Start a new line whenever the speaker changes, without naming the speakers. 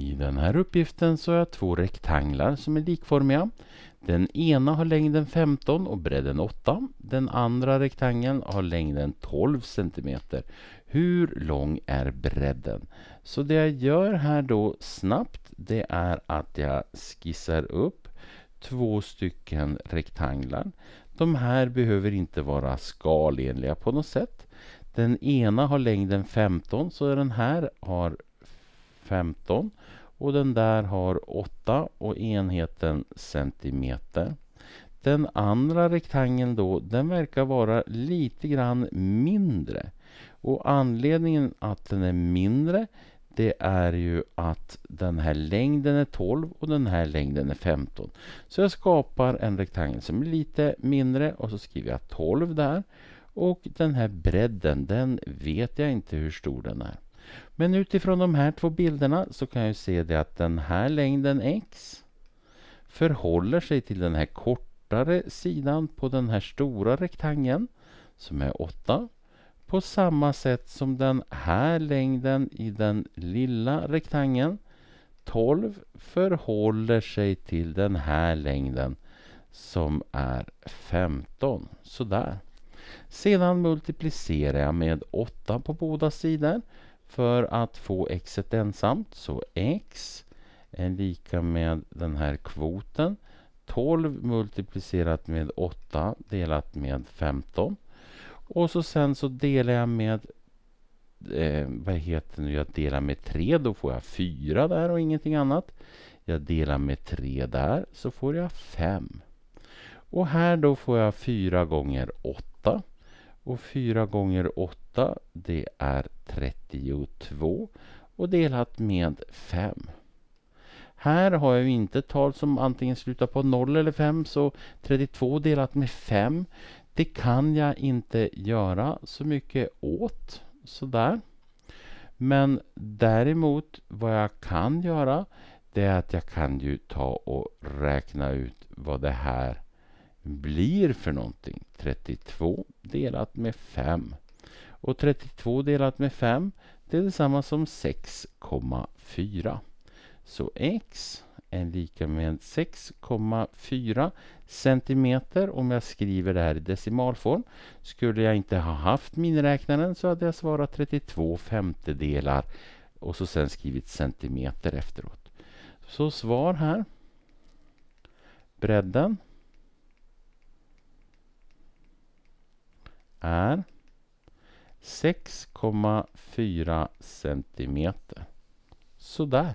I den här uppgiften så har jag två rektanglar som är likformiga. Den ena har längden 15 och bredden 8. Den andra rektangeln har längden 12 cm. Hur lång är bredden? Så det jag gör här då snabbt det är att jag skissar upp två stycken rektanglar. De här behöver inte vara skalenliga på något sätt. Den ena har längden 15 så den här har 15 och den där har 8 och enheten centimeter. Den andra rektangeln då, den verkar vara lite grann mindre. Och anledningen att den är mindre det är ju att den här längden är 12 och den här längden är 15. Så jag skapar en rektangel som är lite mindre och så skriver jag 12 där. Och den här bredden, den vet jag inte hur stor den är. Men utifrån de här två bilderna så kan jag se det att den här längden x förhåller sig till den här kortare sidan på den här stora rektangeln som är 8 på samma sätt som den här längden i den lilla rektangeln 12 förhåller sig till den här längden som är 15. Sådär. Sedan multiplicerar jag med 8 på båda sidor för att få x ensamt. Så x är lika med den här kvoten. 12 multiplicerat med 8 delat med 15. Och så sen så delar jag med eh, vad heter nu? Jag delar med 3, då får jag 4 där och ingenting annat. Jag delar med 3 där, så får jag 5. Och här då får jag 4 gånger 8. Och 4 gånger 8, det är 32 och delat med 5. Här har jag ju inte tal som antingen slutar på 0 eller 5 så 32 delat med 5 det kan jag inte göra så mycket åt sådär. Men däremot vad jag kan göra det är att jag kan ju ta och räkna ut vad det här blir för någonting. 32 delat med 5 och 32 delat med 5 det är detsamma som 6,4. Så x är lika med 6,4 centimeter. Om jag skriver det här i decimalform. Skulle jag inte ha haft miniräknaren så hade jag svarat 32 femtedelar och så sen skrivit centimeter efteråt. Så svar här. Bredden är 6,4 centimeter. Sådär.